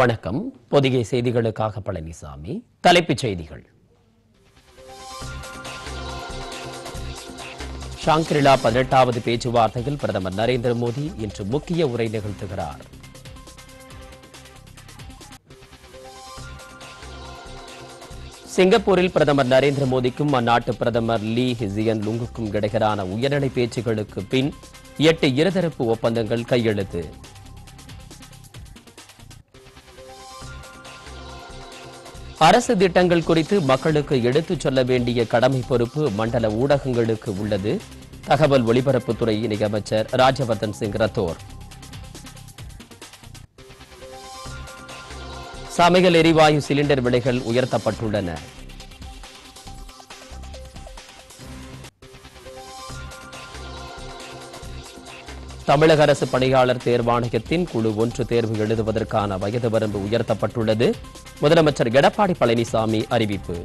வணக்கம் பொதிகை செய்திகளுக்காக பழனிசாமி தலைப்புச் செய்திகள் ஷாங்கிரிலா பதினெட்டாவது பேச்சுவார்த்தையில் பிரதமர் நரேந்திர மோடி இன்று முக்கிய உரை நிகழ்த்துகிறார் சிங்கப்பூரில் பிரதமர் நரேந்திர மோடிக்கும் அந்நாட்டு பிரதமர் லீ ஹிசியன் லுங்குக்கும் இடையிலான உயர்நிலை பேச்சுகளுக்கு பின் எட்டு இருதரப்பு ஒப்பந்தங்கள் கையெழுத்து அரசு திட்டங்கள் குறித்து மக்களுக்கு எடுத்துச் சொல்ல வேண்டிய கடமை பொறுப்பு மண்டல ஊடகங்களுக்கு உள்ளது தகவல் ஒலிபரப்புத்துறை இணையமைச்சர் ராஜ்யவர்தன் சிங் ரத்தோர் சமையல் எரிவாயு சிலிண்டர் விலைகள் உயர்த்தப்பட்டுள்ளன தமிழக அரசு பணியாளர் தேர்வாணையத்தின் குழு ஒன்று தேர்வு எழுதுவதற்கான வயது வரம்பு உயர்த்தப்பட்டுள்ளது முதலமைச்சர் எடப்பாடி பழனிசாமி அறிவிப்பு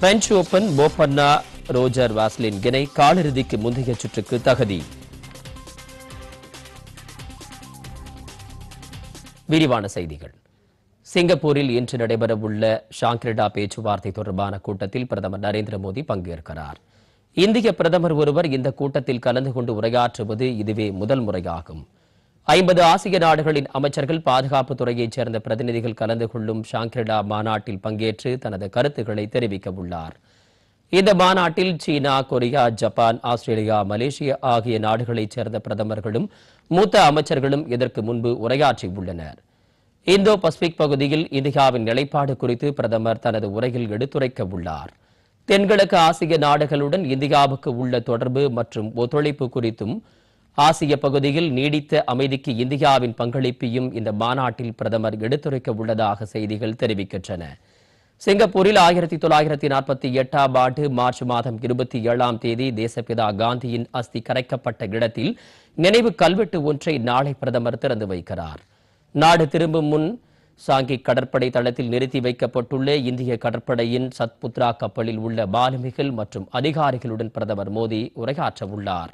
French open Bopanna Roger Vasselin கிணை காலிறுதிக்கு முந்தைய சுற்றுக்கு தகுதி விரிவான செய்திகள் சிங்கப்பூரில் இன்று நடைபெறவுள்ள ஷாங்கிரிடா பேச்சுவார்த்தை தொடர்பான கூட்டத்தில் பிரதமர் நரேந்திர மோடி பங்கேற்கிறார் இந்திய பிரதமர் ஒருவர் இந்த கூட்டத்தில் கலந்து கொண்டு உரையாற்றுவது இதுவே முதல் முறையாகும் ஐம்பது ஆசிய நாடுகளின் அமைச்சர்கள் பாதுகாப்பு துறையைச் சேர்ந்த பிரதிநிதிகள் கலந்து கொள்ளும் ஷாங்கிரிடா மாநாட்டில் பங்கேற்று தனது கருத்துக்களை தெரிவிக்க உள்ளார் இந்த மாநாட்டில் China Korea Japan Australia Malaysia ஆகிய நாடுகளைச் சேர்ந்த பிரதமர்களும் மூத்த அமைச்சர்களும் இதற்கு முன்பு உரையாற்றியுள்ளனா் இந்தோ பசிபிக் பகுதியில் இந்தியாவின் நிலைப்பாடு குறித்து பிரதமர் தனது உரையில் எடுத்துரைக்க உள்ளார் தென்கிழக்கு ஆசிய நாடுகளுடன் இந்தியாவுக்கு உள்ள தொடர்பு மற்றும் ஒத்துழைப்பு குறித்தும் ஆசிய பகுதியில் நீடித்த அமைதிக்கு இந்தியாவின் பங்களிப்பையும் இந்த மாநாட்டில் பிரதமர் எடுத்துரைக்க உள்ளதாக செய்திகள் தெரிவிக்கின்றன சிங்கப்பூரில் ஆயிரத்தி தொள்ளாயிரத்தி நாற்பத்தி எட்டாம் ஆண்டு மார்ச் மாதம் இருபத்தி ஏழாம் தேதி தேசப்பிதா காந்தியின் அஸ்தி கரைக்கப்பட்ட இடத்தில் நினைவு கல்வெட்டு ஒன்றை நாளை பிரதமர் திறந்து வைக்கிறார் நாடு திரும்பும் முன் சாங்கி கடற்படை தளத்தில் நிறுத்தி வைக்கப்பட்டுள்ள இந்திய கடற்படையின் சத்புத்ரா கப்பலில் உள்ள மாலுமிகள் மற்றும் அதிகாரிகளுடன் பிரதமர் மோடி உரையாற்ற உள்ளார்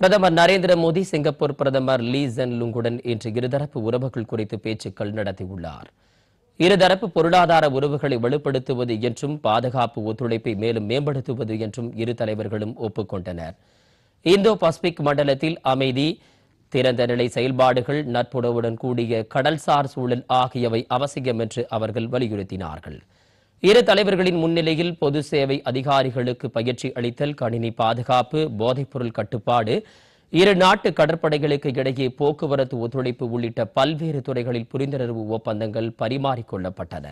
பிரதமர் நரேந்திர மோடி சிங்கப்பூர் பிரதமர் லீ ஜென் லுங்குடன் இன்று இருதரப்பு உறவுகள் குறித்து பேச்சுக்கள் நடத்தியுள்ளார் இருதரப்பு பொருளாதார உறவுகளை வலுப்படுத்துவது என்றும் பாதுகாப்பு ஒத்துழைப்பை மேலும் மேம்படுத்துவது என்றும் இரு தலைவர்களும் ஒப்புக்கொண்டனர் இந்தோ பசிபிக் மண்டலத்தில் அமைதி திறந்த நிலை செயல்பாடுகள் நட்புணவுடன் கூடிய கடல்சார் சூழல் ஆகியவை அவசியம் என்று அவர்கள் வலியுறுத்தினார்கள் இரு தலைவர்களின் முன்னிலையில் பொது சேவை அதிகாரிகளுக்கு பயிற்சி அளித்தல் கணினி பாதுகாப்பு போதைப்பொருள் கட்டுப்பாடு இரு நாட்டு கடற்படைகளுக்கு இடையே போக்குவரத்து ஒத்துழைப்பு உள்ளிட்ட பல்வேறு துறைகளில் புரிந்துணர்வு ஒப்பந்தங்கள் பரிமாறிக்கொள்ளப்பட்டன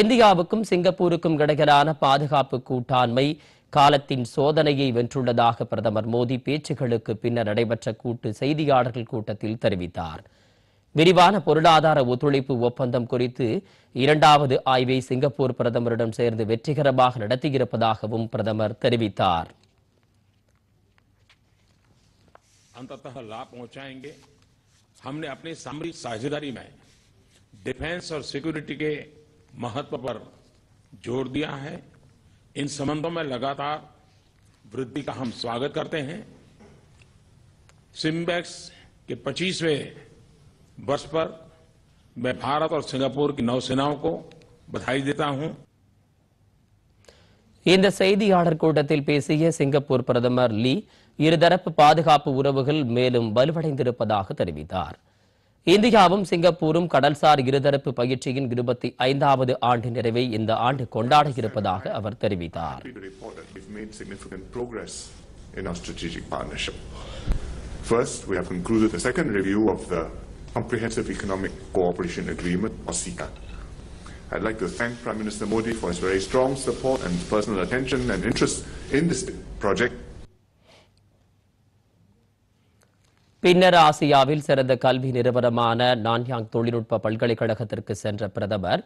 இந்தியாவுக்கும் சிங்கப்பூருக்கும் இடையிலான பாதுகாப்பு கூட்டாண்மை காலத்தின் சோதனையை வென்றுள்ளதாக பிரதமர் மோடி பேச்சுகளுக்கு பின்னர் நடைபெற்ற கூட்டு செய்தியாளர்கள் கூட்டத்தில் தெரிவித்தார் விரிவான பொருளாதார ஒத்துழைப்பு ஒப்பந்தம் குறித்து இரண்டாவது ஆய்வை சிங்கப்பூர் பிரதமரிடம் சேர்ந்து வெற்றிகரமாக நடத்தியிருப்பதாகவும் பிரதமர் தெரிவித்தார் अंततः लाभ डिफेंस और सिक्योरिटी के महत्व पर जोर दिया है इन संबंधों में लगातार वृद्धि का हम स्वागत करते हैं सिम्बेक्स के 25वें वर्ष पर मैं भारत और सिंगापुर की नौसेनाओं को बधाई देता हूं இந்த செய்தியாளர் கூட்டத்தில் பேசிய சிங்கப்பூர் பிரதமர் லீ இருதரப்பு பாதுகாப்பு உறவுகள் மேலும் வலுவடைந்திருப்பதாக தெரிவித்தார் இந்தியாவும் சிங்கப்பூரும் கடல்சார் இருதரப்பு பயிற்சியின் இருபத்தி ஐந்தாவது ஆண்டு நிறைவை இந்த ஆண்டு கொண்டாட இருப்பதாக அவர் தெரிவித்தார் In our strategic partnership. First, we have concluded the second review of the Comprehensive Economic Cooperation Agreement, or CECA. I'd like to thank Prime Minister Modi for his very strong support and personal attention and interest in this project பின்னர் ஆசியாவில் சிறந்த கல்வி நிறுவனமான நான்யாங் தொழில்நுட்ப பல்கலைக்கழகத்திற்கு சென்ற பிரதமர்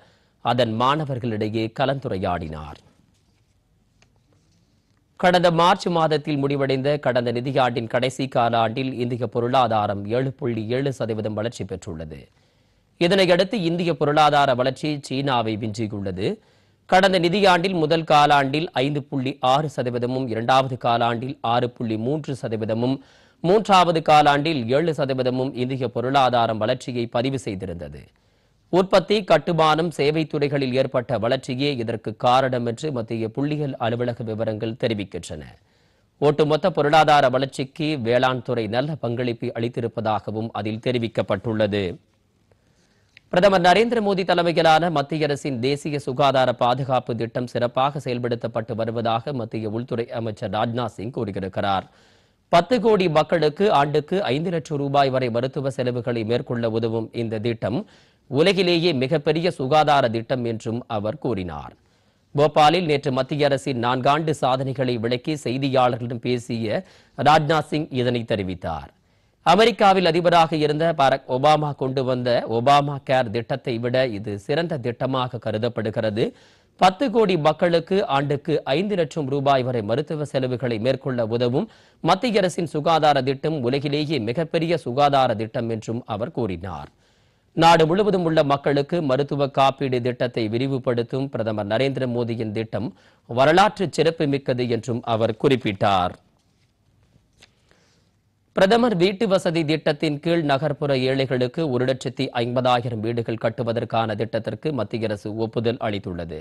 அதன் மாணவர்களிடையே கலந்துரையாடினார் கடந்த மார்ச் மாதத்தில் முடிவடைந்த கடந்த நிதியாண்டின் கடைசி கால ஆண்டில் இந்திய பொருளாதாரம் ஏழு புள்ளி ஏழு சதவீதம் வளர்ச்சி பெற்றுள்ளது இதனையடுத்து இந்திய பொருளாதார வளர்ச்சி சீனாவை விஞ்சியுள்ளது கடந்த நிதியாண்டில் முதல் காலாண்டில் ஐந்து புள்ளி ஆறு சதவீதமும் இரண்டாவது காலாண்டில் ஆறு புள்ளி மூன்று சதவீதமும் மூன்றாவது காலாண்டில் ஏழு சதவீதமும் இந்திய பொருளாதாரம் வளர்ச்சியை பதிவு செய்திருந்தது உற்பத்தி கட்டுமானம் சேவை துறைகளில் ஏற்பட்ட வளர்ச்சியே இதற்கு காரணம் என்று மத்திய புள்ளியியல் அலுவலக விவரங்கள் தெரிவிக்கின்றன ஒட்டுமொத்த பொருளாதார வளர்ச்சிக்கு வேளாண் துறை நல்ல பங்களிப்பு அளித்திருப்பதாகவும் அதில் தெரிவிக்கப்பட்டுள்ளது பிரதமர் நரேந்திர மோடி தலைமையிலான மத்திய அரசின் தேசிய சுகாதார பாதுகாப்பு திட்டம் சிறப்பாக செயல்படுத்தப்பட்டு வருவதாக மத்திய உள்துறை அமைச்சர் ராஜ்நாத் சிங் கூறியிருக்கிறாா் பத்து கோடி மக்களுக்கு ஆண்டுக்கு ஐந்து லட்சம் ரூபாய் வரை மருத்துவ செலவுகளை மேற்கொள்ள உதவும் இந்த திட்டம் உலகிலேயே மிகப்பெரிய சுகாதார திட்டம் என்றும் அவர் கூறினார் போபாலில் நேற்று மத்திய அரசின் நான்காண்டு சாதனைகளை விளக்கி செய்தியாளர்களிடம் பேசிய ராஜ்நாத் சிங் இதனை தெரிவித்தார் அமெரிக்காவில் அதிபராக இருந்த பாரக் ஒபாமா கொண்டு வந்த ஒபாமா கேர் திட்டத்தை விட இது சிறந்த திட்டமாக கருதப்படுகிறது பத்து கோடி மக்களுக்கு ஆண்டுக்கு ஐந்து லட்சம் ரூபாய் வரை மருத்துவ செலவுகளை மேற்கொள்ள உதவும் மத்திய அரசின் சுகாதார திட்டம் உலகிலேயே மிகப்பெரிய சுகாதார திட்டம் என்றும் அவர் கூறினார் நாடு முழுவதும் உள்ள மக்களுக்கு மருத்துவ காப்பீடு திட்டத்தை விரிவுபடுத்தும் பிரதமர் நரேந்திர மோடியின் திட்டம் வரலாற்று சிறப்புமிக்கது என்றும் அவர் குறிப்பிட்டார் பிரதமர் வீட்டு வசதி திட்டத்தின் கீழ் நகர்ப்புற ஏழைகளுக்கு ஒரு லட்சத்தி ஐம்பதாயிரம் வீடுகள் கட்டுவதற்கான திட்டத்திற்கு மத்திய அரசு ஒப்புதல் அளித்துள்ளது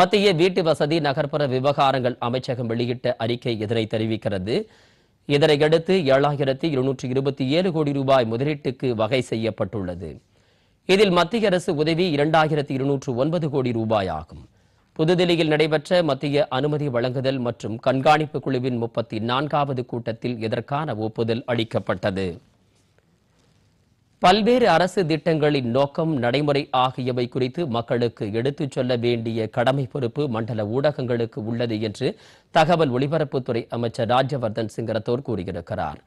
மத்திய வீட்டு வசதி நகர்ப்புற விவகாரங்கள் அமைச்சகம் வெளியிட்ட அறிக்கை இதனை தெரிவிக்கிறது இதனையடுத்து ஏழாயிரத்தி இருநூற்றி இருபத்தி ஏழு கோடி ரூபாய் முதலீட்டுக்கு வகை செய்யப்பட்டுள்ளது இதில் மத்திய அரசு உதவி இரண்டாயிரத்தி இருநூற்று ஒன்பது கோடி ரூபாய் ஆகும் புதுதில்லியில் நடைபெற்ற மத்திய அனுமதி வழங்குதல் மற்றும் கண்காணிப்பு குழுவின் முப்பத்தி நான்காவது கூட்டத்தில் இதற்கான ஒப்புதல் அளிக்கப்பட்டது பல்வேறு அரசு திட்டங்களின் நோக்கம் நடைமுறை ஆகியவை குறித்து மக்களுக்கு எடுத்துச் சொல்ல வேண்டிய கடமை பொறுப்பு மண்டல ஊடகங்களுக்கு உள்ளது என்று தகவல் ஒலிபரப்புத்துறை அமைச்சர் ராஜ்யவர்தன் சிங் ரத்தோர் கூறியிருக்கிறார்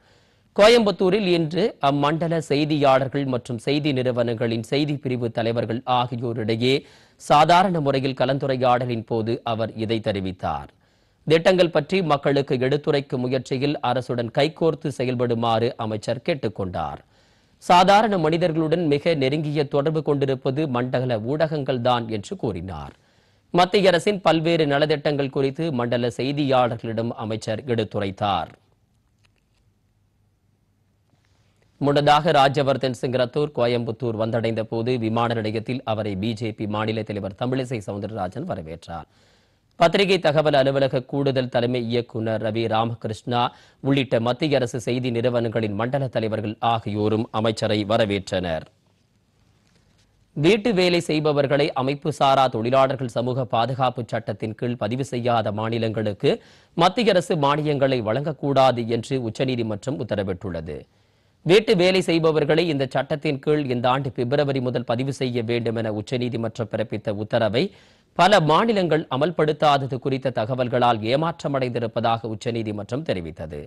கோயம்புத்தூரில் இன்று அம்மண்டல செய்தியாளர்கள் மற்றும் செய்தி நிறுவனங்களின் செய்தி பிரிவு தலைவர்கள் ஆகியோரிடையே சாதாரண முறையில் கலந்துரையாடலின் போது அவர் இதை தெரிவித்தார் திட்டங்கள் பற்றி மக்களுக்கு எடுத்துரைக்கும் முயற்சியில் அரசுடன் கைகோர்த்து செயல்படுமாறு அமைச்சர் கேட்டுக்கொண்டார் சாதாரண மனிதர்களுடன் மிக நெருங்கிய தொடர்பு கொண்டிருப்பது மண்டல ஊடகங்கள் தான் என்று கூறினார் மத்திய அரசின் பல்வேறு நலத்திட்டங்கள் குறித்து மண்டல செய்தியாளர்களிடம் அமைச்சர் எடுத்துரைத்தார் முன்னதாக ராஜவர்தன் சிங் ரத்தூர் கோயம்புத்தூர் வந்தடைந்த போது விமான நிலையத்தில் அவரை பிஜேபி மாநில தலைவர் தமிழிசை சவுந்தரராஜன் வரவேற்றார் பத்திரிகை தகவல் அலுவலக கூடுதல் தலைமை இயக்குநர் ரவி ராமகிருஷ்ணா உள்ளிட்ட மத்திய அரசு செய்தி நிறுவனங்களின் மண்டல தலைவர்கள் ஆகியோரும் அமைச்சரை வரவேற்றனர் வீட்டு வேலை செய்பவர்களை அமைப்பு சாரா தொழிலாளர்கள் சமூக பாதுகாப்பு சட்டத்தின் கீழ் பதிவு செய்யாத மாநிலங்களுக்கு மத்திய அரசு மானியங்களை வழங்கக்கூடாது என்று உச்சநீதிமன்றம் உத்தரவிட்டுள்ளது வீட்டு வேலை செய்பவர்களை இந்த சட்டத்தின் கீழ் இந்த ஆண்டு பிப்ரவரி முதல் பதிவு செய்ய வேண்டும் என உச்சநீதிமன்றம் பிறப்பித்த உத்தரவை பல மாநிலங்கள் அமல்படுத்தாதது குறித்த தகவல்களால் ஏமாற்றமடைந்திருப்பதாக உச்சநீதிமன்றம் தெரிவித்தது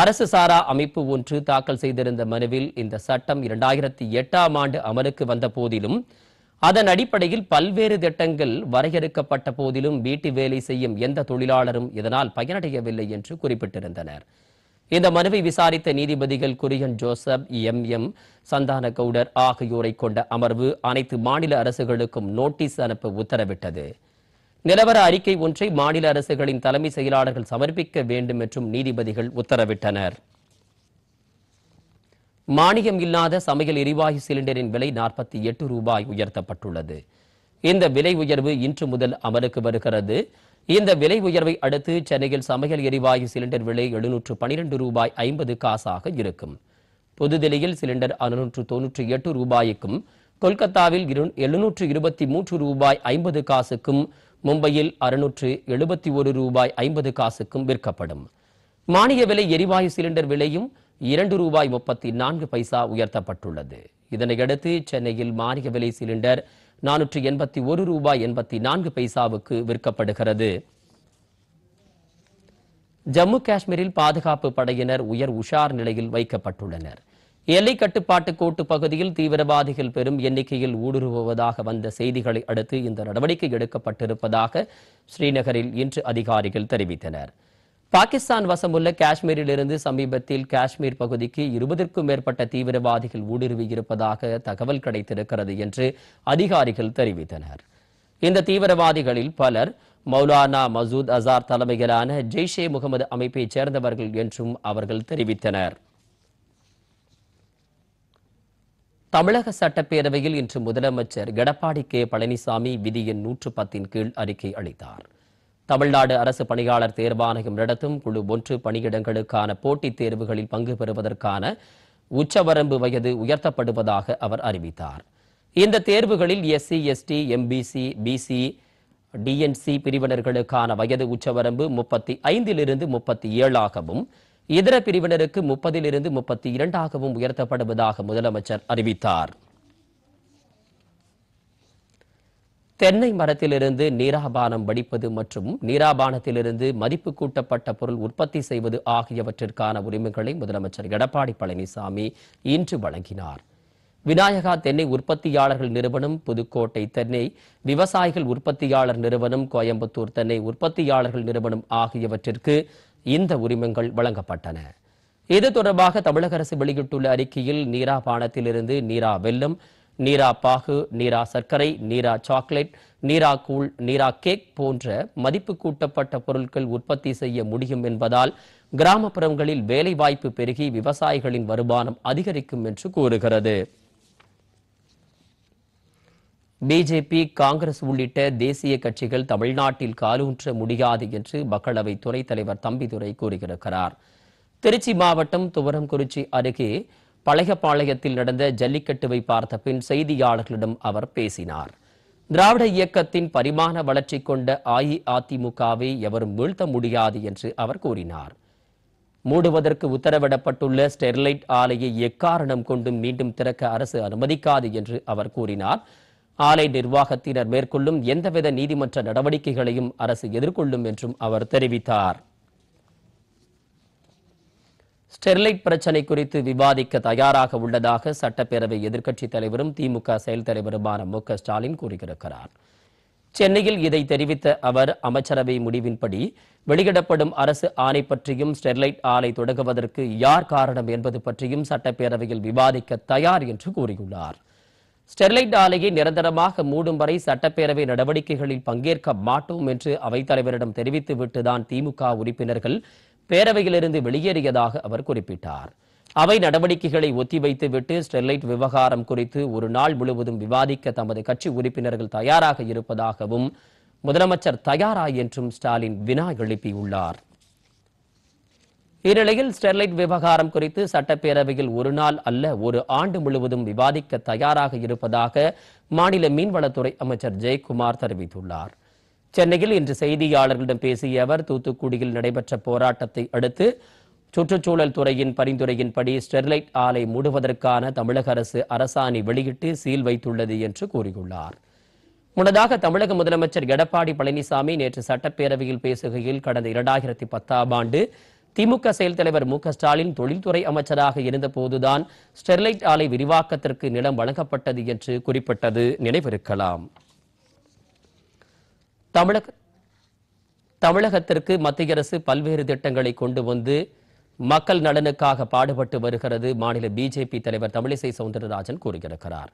அரசு சாரா அமைப்பு ஒன்று தாக்கல் செய்திருந்த மனுவில் இந்த சட்டம் இரண்டாயிரத்தி எட்டாம் ஆண்டு அமலுக்கு வந்த போதிலும் அதன் அடிப்படையில் பல்வேறு திட்டங்கள் வரையறுக்கப்பட்ட போதிலும் வீட்டு வேலை செய்யும் எந்த தொழிலாளரும் இதனால் பயனடையவில்லை என்று குறிப்பிட்டிருந்தனர் இந்த மனுவை விசாரித்த நீதிபதிகள் Kurian Joseph M M Shantanagoudar ஆகியோரை கொண்ட அமர்வு அனைத்து மாநில அரசுகளுக்கும் நோட்டீஸ் அனுப்ப உத்தரவிட்டது நிலவர அறிக்கை ஒன்றை மாநில அரசுகளின் தலைமை செயலாளர்கள் சமர்ப்பிக்க வேண்டும் என்றும் நீதிபதிகள் உத்தரவிட்டனர் மானியம் இல்லாத சமையல் எரிவாயு சிலிண்டரின் விலை நாற்பத்தி எட்டு ரூபாய் உயர்த்தப்பட்டுள்ளது இந்த விலை உயர்வு இன்று முதல் அமலுக்கு வருகிறது இந்த விலை உயர்வை அடுத்து சென்னையில் சமையல் எரிவாயு சிலிண்டர் விலை எழுநூற்று பனிரெண்டு ரூபாய் ஐம்பது காசாக இருக்கும் புதுதில்லியில் சிலிண்டர் அறுநூற்று தொன்னூற்றி எட்டு ரூபாய்க்கும் கொல்கத்தாவில் எழுநூற்று இருபத்தி மூன்று ரூபாய் ஐம்பது காசுக்கும் மும்பையில் அறுநூற்று எழுபத்தி ஒரு ரூபாய் ஐம்பது காசுக்கும் விற்கப்படும் மானிய விலை எரிவாயு சிலிண்டர் விலையும் இரண்டு ரூபாய் முப்பத்தி நான்கு பைசா உயர்த்தப்பட்டுள்ளது இதனையடுத்து சென்னையில் மானிய விலை சிலிண்டர் நானூற்று எண்பத்தி ஒரு ரூபாய் எண்பத்தி நான்கு பைசாவுக்கு விற்கப்படுகிறது ஜம்மு காஷ்மீரில் பாதுகாப்பு படையினர் உயர் உஷார் நிலையில் வைக்கப்பட்டுள்ளனர் எல்லை கட்டுப்பாட்டு கோட்டு பகுதியில் தீவிரவாதிகள் பெரும் எண்ணிக்கையில் ஊடுருவுவதாக வந்த செய்திகளை அடுத்து இந்த நடவடிக்கை எடுக்கப்பட்டிருப்பதாக ஸ்ரீநகரில் இன்று அதிகாரிகள் தெரிவித்தனர் பாகிஸ்தான் வசமுள்ள காஷ்மீரிலிருந்து சமீபத்தில் காஷ்மீர் பகுதிக்கு இருபதற்கும் மேற்பட்ட தீவிரவாதிகள் ஊடுருவி இருப்பதாக தகவல் கிடைத்திருக்கிறது என்று அதிகாரிகள் தெரிவித்தனர் இந்த தீவிரவாதிகளில் பலர் மௌலானா மசூத் அசார் தலைமையிலான ஜெய்ஷே முகமது அமைப்பைச் சேர்ந்தவர்கள் என்றும் அவர்கள் தெரிவித்தனர் தமிழக சட்டப்பேரவையில் இன்று முதலமைச்சர் எடப்பாடி கே பழனிசாமி விதியின் நூற்று பத்தின் கீழ் அறிக்கை அளித்தார் தமிழ்நாடு அரசு பணியாளர் தேர்வாணையம் நடத்தும் குழு ஒன்று பணியிடங்களுக்கான போட்டித் தேர்வுகளில் பங்கு பெறுவதற்கான உச்சவரம்பு வயது உயர்த்தப்படுவதாக அவர் அறிவித்தார் இந்த தேர்வுகளில் SC ST MBC BC DNC பிரிவினர்களுக்கான வயது உச்சவரம்பு முப்பத்தி ஐந்திலிருந்து முப்பத்தி ஏழாகவும் இதர பிரிவினருக்கு முப்பதிலிருந்து முப்பத்தி இரண்டாகவும் உயர்த்தப்படுவதாக முதலமைச்சர் அறிவித்தார் தென்னை மரத்திலிருந்து நீராபானம் வடிப்பது மற்றும் நீராபானத்திலிருந்து மதிப்பு கூட்டப்பட்ட பொருள் உற்பத்தி செய்வது ஆகியவற்றிற்கான உரிமைகளை முதலமைச்சர் எடப்பாடி பழனிசாமி இன்று வழங்கினார் விநாயகா தென்னை உற்பத்தியாளர்கள் நிறுவனம் புதுக்கோட்டை தென்னை விவசாயிகள் உற்பத்தியாளர் நிறுவனம் கோயம்புத்தூர் தென்னை உற்பத்தியாளர்கள் நிறுவனம் ஆகியவற்றிற்கு இந்த உரிமங்கள் வழங்கப்பட்டன இது தொடர்பாக தமிழக அரசு வெளியிட்டுள்ள அறிக்கையில் நீரா பானத்திலிருந்து நீரா வெல்லம் நீரா பாகு நீரா சர்க்கரை நீரா சாக்லேட் நீரா கூழ் நீரா கேக் போன்ற மதிப்பு கூட்டப்பட்ட பொருட்கள் உற்பத்தி செய்ய முடியும் என்பதால் கிராமப்புறங்களில் வேலைவாய்ப்பு பெருகி விவசாயிகளின் வருமானம் அதிகரிக்கும் என்று கூறுகிறது பிஜேபி காங்கிரஸ் உள்ளிட்ட தேசிய கட்சிகள் தமிழ்நாட்டில் காலூன்ற முடியாது என்று மக்களவை துணைத் தலைவர் தம்பிதுரை கூறியிருக்கிறார் திருச்சி மாவட்டம் துவரங்குறிச்சி அருகே பழகப்பாளையத்தில் நடந்த ஜல்லிக்கட்டுவை பார்த்த பின் செய்தியாளர்களிடம் அவர் பேசினார் திராவிட இயக்கத்தின் பரிமாண வளர்ச்சி கொண்ட அஇஅதிமுகவை எவரும் வீழ்த்த முடியாது என்று அவர் கூறினார் மூடுவதற்கு உத்தரவிடப்பட்டுள்ள ஸ்டெர்லைட் ஆலையை எக்காரணம் கொண்டும் மீண்டும் திறக்க அரசு அனுமதிக்காது என்று அவர் கூறினார் ஆலை நிர்வாகத்தினர் மேற்கொள்ளும் எந்தவித நீதிமன்ற நடவடிக்கைகளையும் அரசு எதிர்கொள்ளும் என்றும் அவர் தெரிவித்தார் ஸ்டெர்லைட் பிரச்சனை குறித்து விவாதிக்க தயாராக உள்ளதாக சட்டப்பேரவை எதிர்க்கட்சித் தலைவரும் திமுக செயல் தலைவருமான மு ஸ்டாலின் கூறியிருக்கிறார் சென்னையில் இதை தெரிவித்த அவர் அமைச்சரவை முடிவின்படி வெளியிடப்படும் அரசு ஆணை பற்றியும் ஸ்டெர்லைட் ஆலை தொடங்குவதற்கு யார் காரணம் என்பது பற்றியும் சட்டப்பேரவையில் விவாதிக்க தயார் என்று கூறியுள்ளார் ஸ்டெர்லைட் ஆலையை நிரந்தரமாக மூடும் வரை சட்டப்பேரவை நடவடிக்கைகளில் பங்கேற்க மாட்டோம் என்று அவைத்தலைவரிடம் தெரிவித்துவிட்டுதான் திமுக உறுப்பினர்கள் பேரவையிலிருந்து வெளியேறியதாக அவர் குறிப்பிட்டார் அவை நடவடிக்கைகளை ஒத்திவைத்துவிட்டு ஸ்டெர்லைட் விவகாரம் குறித்து ஒரு நாள் முழுவதும் விவாதிக்க தமது கட்சி உறுப்பினர்கள் தயாராக இருப்பதாகவும் முதலமைச்சர் தயாரா என்றும் ஸ்டாலின் வினா எழுப்பியுள்ளார் இந்நிலையில் ஸ்டெர்லைட் விவகாரம் குறித்து சட்டப்பேரவையில் ஒரு நாள் அல்ல ஒரு ஆண்டு முழுவதும் விவாதிக்க தயாராக இருப்பதாக மாநில மீன்வளத்துறை அமைச்சர் ஜெயக்குமார் தெரிவித்துள்ளார் சென்னையில் இன்று செய்தியாளர்களிடம் பேசிய அவர் தூத்துக்குடியில் நடைபெற்ற போராட்டத்தை அடுத்து சுற்றுச்சூழல் துறையின் பரிந்துரையின்படி ஸ்டெர்லைட் ஆலை மூடுவதற்கான தமிழக அரசு அரசாணை வெளியிட்டு சீல் வைத்துள்ளது என்று கூறியுள்ளார் முன்னதாக தமிழக முதலமைச்சர் எடப்பாடி பழனிசாமி நேற்று சட்டப்பேரவையில் பேசுகையில் கடந்த இரண்டாயிரத்தி பத்தாம் ஆண்டு திமுக செயல் தலைவர் மு ஸ்டாலின் தொழில்துறை அமைச்சராக இருந்தபோதுதான் ஸ்டெர்லைட் ஆலை விரிவாக்கத்திற்கு நிலம் வழங்கப்பட்டது என்று குறிப்பிட்டது நினைவிருக்கலாம் தமிழக தமிழகத்திற்கு மத்திய அரசு பல்வேறு திட்டங்களை கொண்டு வந்து மக்கள் நலனுக்காக பாடுபட்டு வருகிறது மாநில பிஜேபி தலைவர் தமிழிசை சவுந்தரராஜன் கூறுகிறார்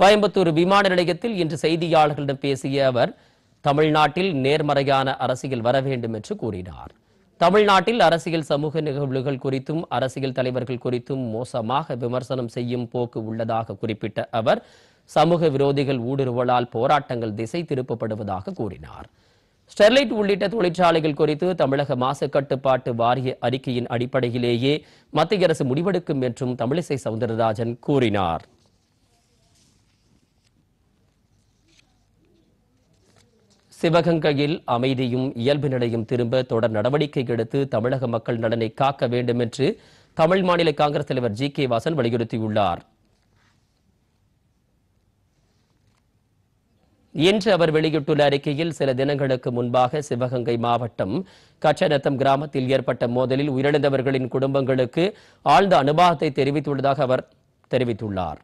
கோயம்புத்தூர் விமான நிலையத்தில் இன்று செய்தியாளர்களிடம் பேசிய அவர் தமிழ்நாட்டில் நேர்மறையான அரசியல் வர வேண்டும் என்று கூறினார் தமிழ்நாட்டில் அரசியல் சமூக நிகழ்வுகள் குறித்தும் அரசியல் தலைவர்கள் குறித்தும் மோசமாக விமர்சனம் செய்யும் போக்கு உள்ளதாக குறிப்பிட்ட அவர் சமூக விரோதிகள் ஊடுருவலால் போராட்டங்கள் திசை திருப்பப்படுவதாக கூறினார் ஸ்டெர்லைட் உள்ளிட்ட தொழிற்சாலைகள் குறித்து தமிழக மாசு கட்டுப்பாட்டு வாரிய அறிக்கையின் அடிப்படையிலேயே மத்திய அரசு முடிவெடுக்கும் என்றும் தமிழிசை சவுந்தரராஜன் கூறினார் சிவகங்கையில் அமைதியும் இயல்பு நிலையும் திரும்ப தொடர் நடவடிக்கை எடுத்து தமிழக மக்கள் நலனை காக்க வேண்டும் என்று தமிழ் மாநில காங்கிரஸ் தலைவர் ஜி கே வாசன் வலியுறுத்தியுள்ளார் இன்று அவர் வெளியிட்டுள்ள அறிக்கையில் சில தினங்களுக்கு முன்பாக சிவகங்கை மாவட்டம் கச்சநத்தம் கிராமத்தில் ஏற்பட்ட மோதலில் உயிரிழந்தவர்களின் குடும்பங்களுக்கு ஆழ்ந்த அனுபவத்தை தெரிவித்துள்ளதாக அவர் தெரிவித்துள்ளார்